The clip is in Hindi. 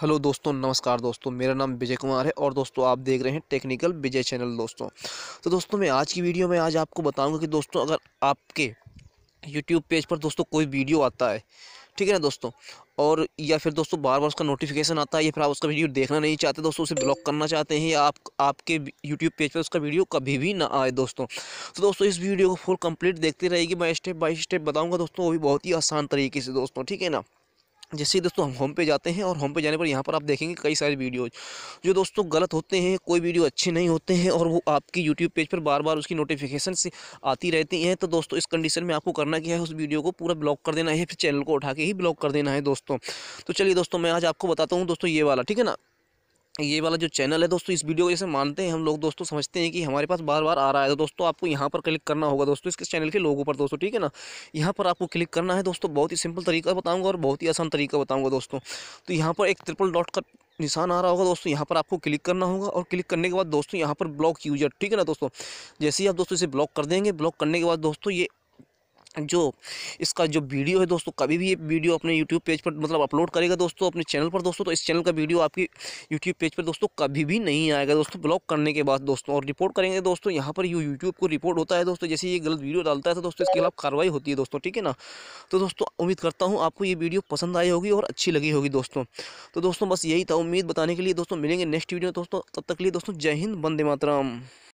हेलो दोस्तों नमस्कार दोस्तों मेरा नाम विजय कुमार है और दोस्तों आप देख रहे हैं टेक्निकल विजय चैनल दोस्तों तो दोस्तों मैं आज की वीडियो में आज आपको बताऊंगा कि दोस्तों अगर आपके यूट्यूब पेज पर दोस्तों कोई वीडियो आता है ठीक है ना दोस्तों और या फिर दोस्तों बार बार उसका नोटिफिकेशन आता है या फिर आप उसका वीडियो देखना नहीं चाहते दोस्तों उसे ब्लॉक करना चाहते हैं या आप आपके यूट्यूब पेज पर उसका वीडियो कभी भी ना आए दोस्तों तो दोस्तों इस वीडियो को फुल कंप्लीट देखते रहेगी मैं स्टेप बाय स्टेप बताऊँगा दोस्तों वो भी बहुत ही आसान तरीके से दोस्तों ठीक है ना जैसे दोस्तों हम होम पे जाते हैं और होम पे जाने पर यहाँ पर आप देखेंगे कई सारे वीडियोज जो दोस्तों गलत होते हैं कोई वीडियो अच्छे नहीं होते हैं और वो आपकी यूट्यूब पेज पर बार बार उसकी नोटिफिकेशन आती रहती हैं तो दोस्तों इस कंडीशन में आपको करना क्या है उस वीडियो को पूरा ब्लॉक कर देना है फिर चैनल को उठा के ही ब्लॉक कर देना है दोस्तों तो चलिए दोस्तों मैं आज आपको बताता हूँ दोस्तों ये वाला ठीक है ना ये वाला जो चैनल है दोस्तों इस वीडियो को जैसे मानते हैं हम लोग दोस्तों समझते हैं कि हमारे पास बार बार आ रहा है तो दोस्तों आपको यहाँ पर क्लिक करना होगा दोस्तों इसके चैनल के लोगों पर दोस्तों ठीक है ना यहाँ पर आपको क्लिक करना है दोस्तों बहुत ही सिंपल तरीका बताऊँगा और बहुत ही आसान तरीका बताऊँगा दोस्तों तो यहाँ पर एक ट्रिपल डॉट का निशान आ रहा होगा दोस्तों यहाँ पर आपको क्लिक करना होगा और क्लिक करने के बाद दोस्तों यहाँ पर ब्लॉक यूजर ठीक है ना दोस्तों जैसे ही आप दोस्तों इसे ब्लॉक कर देंगे ब्लॉक करने के बाद दोस्तों ये जो इसका जो वीडियो है दोस्तों कभी भी ये वीडियो अपने यूट्यूब पेज पर मतलब अपलोड करेगा दोस्तों अपने चैनल पर दोस्तों तो इस चैनल का वीडियो आपकी यूट्यूब पेज पर दोस्तों कभी भी नहीं आएगा दोस्तों ब्लॉक करने के बाद दोस्तों और रिपोर्ट करेंगे दोस्तों यहाँ पर यू यूट्यूब को रिपोर्ट होता है दोस्तों जैसे ये गलत वीडियो डालता है तो दोस्तों इसके खिलाफ कार्रवाई होती है दोस्तों ठीक है ना तो दोस्तों उम्मीद करता हूँ आपको ये वीडियो पसंद आई होगी और अच्छी लगी होगी दोस्तों तो दोस्तों बस यही था उम्मीद बताने के लिए दोस्तों मिलेंगे नेक्स्ट वीडियो दोस्तों तब तक लिए दोस्तों जय हिंद बंदे मातराम